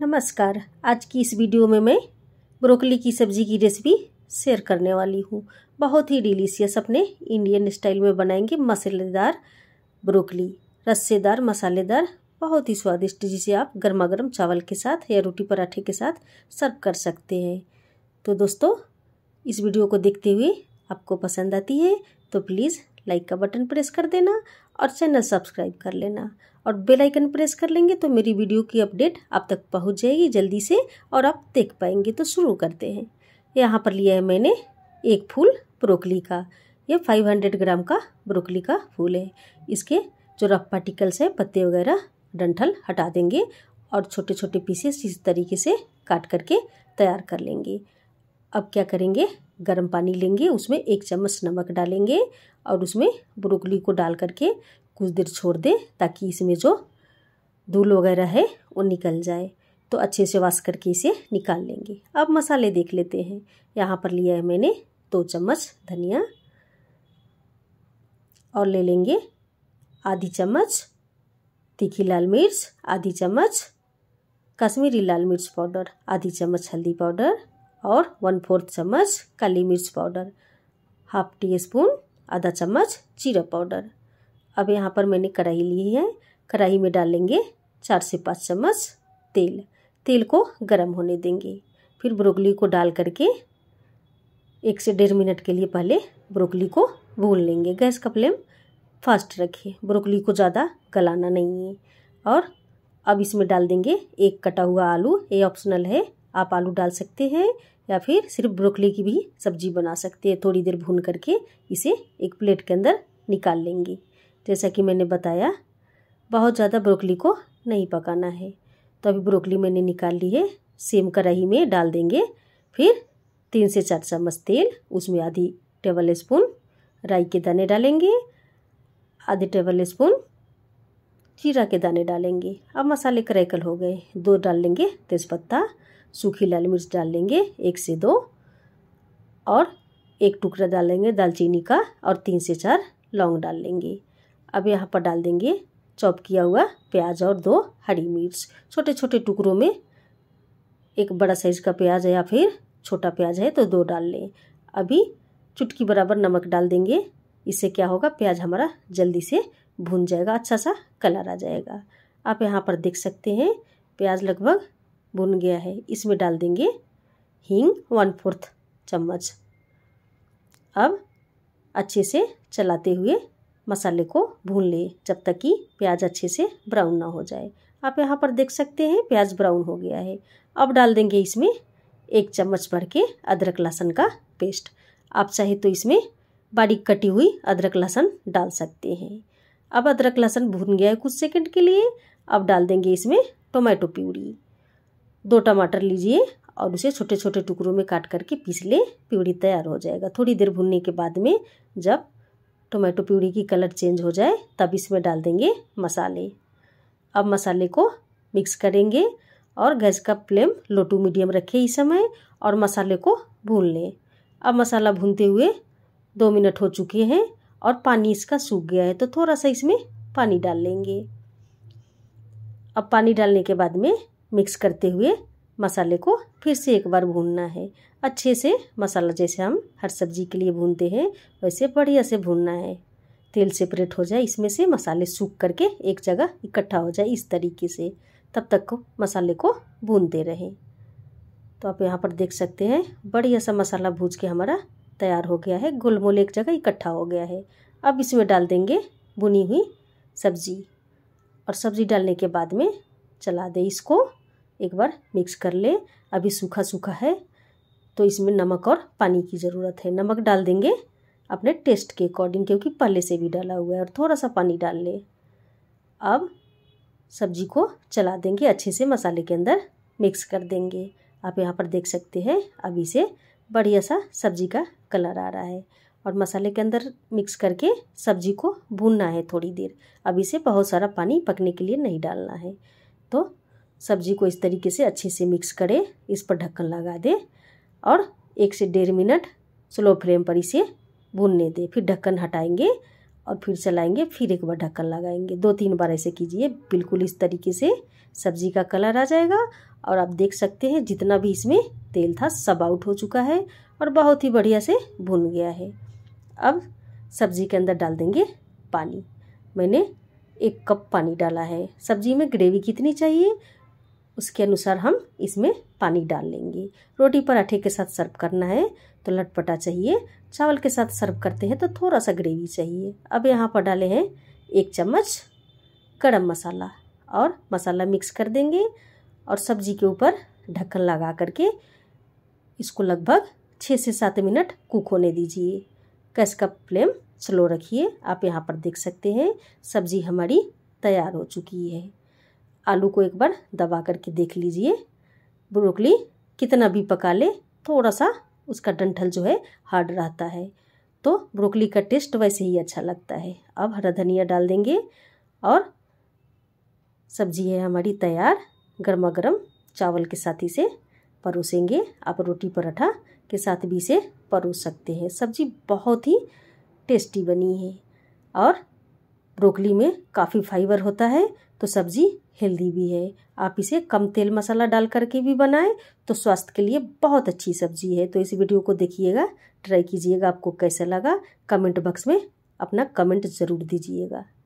नमस्कार आज की इस वीडियो में मैं ब्रोकली की सब्ज़ी की रेसिपी शेयर करने वाली हूँ बहुत ही डिलीशियस अपने इंडियन स्टाइल में बनाएंगे मसालेदार ब्रोकली रस्सेदार मसालेदार बहुत ही स्वादिष्ट जिसे आप गर्मा गर्म चावल के साथ या रोटी पराठे के साथ सर्व कर सकते हैं तो दोस्तों इस वीडियो को देखते हुए आपको पसंद आती है तो प्लीज़ लाइक का बटन प्रेस कर देना और चैनल सब्सक्राइब कर लेना और बेल आइकन प्रेस कर लेंगे तो मेरी वीडियो की अपडेट आप तक पहुंच जाएगी जल्दी से और आप देख पाएंगे तो शुरू करते हैं यहाँ पर लिया है मैंने एक फूल ब्रोकली का ये 500 ग्राम का ब्रोकली का फूल है इसके जो रफ पार्टिकल्स है पत्ते वगैरह डंठल हटा देंगे और छोटे छोटे पीसेस इस तरीके से काट करके तैयार कर लेंगे अब क्या करेंगे गर्म पानी लेंगे उसमें एक चम्मच नमक डालेंगे और उसमें ब्रोकली को डाल करके कुछ देर छोड़ दें ताकि इसमें जो धूल वगैरह है वो निकल जाए तो अच्छे से वाश करके इसे निकाल लेंगे अब मसाले देख लेते हैं यहाँ पर लिया है मैंने दो चम्मच धनिया और ले लेंगे आधी चम्मच तीखी लाल मिर्च आधी चम्मच कश्मीरी लाल मिर्च पाउडर आधी चम्मच हल्दी पाउडर और वन फोर्थ चम्मच काली मिर्च पाउडर हाफ टी स्पून आधा चम्मच जीरा पाउडर अब यहाँ पर मैंने कढ़ाई ली है कढ़ाई में डालेंगे चार से पाँच चम्मच तेल तेल को गर्म होने देंगे फिर ब्रोकली को डाल करके एक से डेढ़ मिनट के लिए पहले ब्रोकली को भून लेंगे गैस का फ्लेम फास्ट रखिए ब्रोकली को ज़्यादा गलाना नहीं है और अब इसमें डाल देंगे एक कटा हुआ आलू ये ऑप्शनल है आप आलू डाल सकते हैं या फिर सिर्फ ब्रोकली की भी सब्जी बना सकते हैं थोड़ी देर भून करके इसे एक प्लेट के अंदर निकाल लेंगे जैसा कि मैंने बताया बहुत ज़्यादा ब्रोकली को नहीं पकाना है तो अभी ब्रोकली मैंने निकाल ली है सेम कढ़ाई में डाल देंगे फिर तीन से चार चम्मच तेल उसमें आधी टेबल स्पून राई के दाने डालेंगे आधे टेबल स्पून जीरा के दाने डालेंगे अब मसाले क्रैकल हो गए दो डाल लेंगे तेज़पत्ता सूखी लाल मिर्च डाल लेंगे एक से दो और एक टुकड़ा डाल लेंगे दालचीनी का और तीन से चार लौंग डाल लेंगे अब यहाँ पर डाल देंगे चॉप किया हुआ प्याज और दो हरी मिर्च छोटे छोटे टुकड़ों में एक बड़ा साइज़ का प्याज है या फिर छोटा प्याज है तो दो डाल लें अभी चुटकी बराबर नमक डाल देंगे इससे क्या होगा प्याज हमारा जल्दी से भून जाएगा अच्छा सा कलर आ जाएगा आप यहाँ पर देख सकते हैं प्याज लगभग भुन गया है इसमें डाल देंगे हींग वन फोर्थ चम्मच अब अच्छे से चलाते हुए मसाले को भून लें जब तक कि प्याज अच्छे से ब्राउन ना हो जाए आप यहाँ पर देख सकते हैं प्याज ब्राउन हो गया है अब डाल देंगे इसमें एक चम्मच भर के अदरक लहसुन का पेस्ट आप चाहे तो इसमें बारीक कटी हुई अदरक लहसुन डाल सकते हैं अब अदरक लहसुन भून गया है कुछ सेकंड के लिए अब डाल देंगे इसमें टोमेटो प्यूरी दो टमाटर लीजिए और उसे छोटे छोटे टुकड़ों में काट करके पीस लें प्यूरी तैयार हो जाएगा थोड़ी देर भूनने के बाद में जब टोमेटो प्यूरी की कलर चेंज हो जाए तब इसमें डाल देंगे मसाले अब मसाले को मिक्स करेंगे और गैस का फ्लेम लो टू मीडियम रखें इस समय और मसाले को भून लें अब मसाला भूनते हुए दो मिनट हो चुके हैं और पानी इसका सूख गया है तो थोड़ा सा इसमें पानी डाल लेंगे अब पानी डालने के बाद में मिक्स करते हुए मसाले को फिर से एक बार भूनना है अच्छे से मसाला जैसे हम हर सब्जी के लिए भूनते हैं वैसे बढ़िया से भूनना है तेल सेपरेट हो जाए इसमें से मसाले सूख करके एक जगह इकट्ठा हो जाए इस तरीके से तब तक को मसाले को भूनते रहें तो आप यहाँ पर देख सकते हैं बढ़िया सा मसाला भूज के हमारा तैयार हो गया है गोलमोल एक जगह इकट्ठा हो गया है अब इसमें डाल देंगे भुनी हुई सब्जी और सब्जी डालने के बाद में चला दें इसको एक बार मिक्स कर लें अभी सूखा सूखा है तो इसमें नमक और पानी की ज़रूरत है नमक डाल देंगे अपने टेस्ट के अकॉर्डिंग क्योंकि पहले से भी डाला हुआ है और थोड़ा सा पानी डाल लें अब सब्जी को चला देंगे अच्छे से मसाले के अंदर मिक्स कर देंगे आप यहाँ पर देख सकते हैं अभी से बढ़िया सा सब्जी का कलर आ रहा है और मसाले के अंदर मिक्स करके सब्जी को भूनना है थोड़ी देर अभी से बहुत सारा पानी पकने के लिए नहीं डालना है तो सब्जी को इस तरीके से अच्छे से मिक्स करें इस पर ढक्कन लगा दें और एक से डेढ़ मिनट स्लो फ्लेम पर इसे भूनने दें फिर ढक्कन हटाएंगे और फिर चलाएंगे फिर एक बार ढक्कन लगाएंगे दो तीन बार ऐसे कीजिए बिल्कुल इस तरीके से सब्जी का कलर आ जाएगा और आप देख सकते हैं जितना भी इसमें तेल था सब आउट हो चुका है और बहुत ही बढ़िया से भुन गया है अब सब्जी के अंदर डाल देंगे पानी मैंने एक कप पानी डाला है सब्जी में ग्रेवी कितनी चाहिए उसके अनुसार हम इसमें पानी डाल लेंगे रोटी पराठे के साथ सर्व करना है तो लटपटा चाहिए चावल के साथ सर्व करते हैं तो थोड़ा सा ग्रेवी चाहिए अब यहाँ पर डाले हैं एक चम्मच गरम मसाला और मसाला मिक्स कर देंगे और सब्जी के ऊपर ढक्कन लगा करके इसको लगभग छः से सात मिनट कुक होने दीजिए गैस का फ्लेम स्लो रखिए आप यहाँ पर देख सकते हैं सब्ज़ी हमारी तैयार हो चुकी है आलू को एक बार दबा करके देख लीजिए ब्रोकली कितना भी पका ले थोड़ा सा उसका डंठल जो है हार्ड रहता है तो ब्रोकली का टेस्ट वैसे ही अच्छा लगता है अब हरा धनिया डाल देंगे और सब्जी है हमारी तैयार गर्मा गर्म चावल के साथ ही से परोसेंगे आप रोटी पराठा के साथ भी इसे परोस सकते हैं सब्जी बहुत ही टेस्टी बनी है और ब्रोकली में काफ़ी फाइबर होता है तो सब्ज़ी हेल्दी भी है आप इसे कम तेल मसाला डाल करके भी बनाएं तो स्वास्थ्य के लिए बहुत अच्छी सब्जी है तो इस वीडियो को देखिएगा ट्राई कीजिएगा आपको कैसा लगा कमेंट बॉक्स में अपना कमेंट ज़रूर दीजिएगा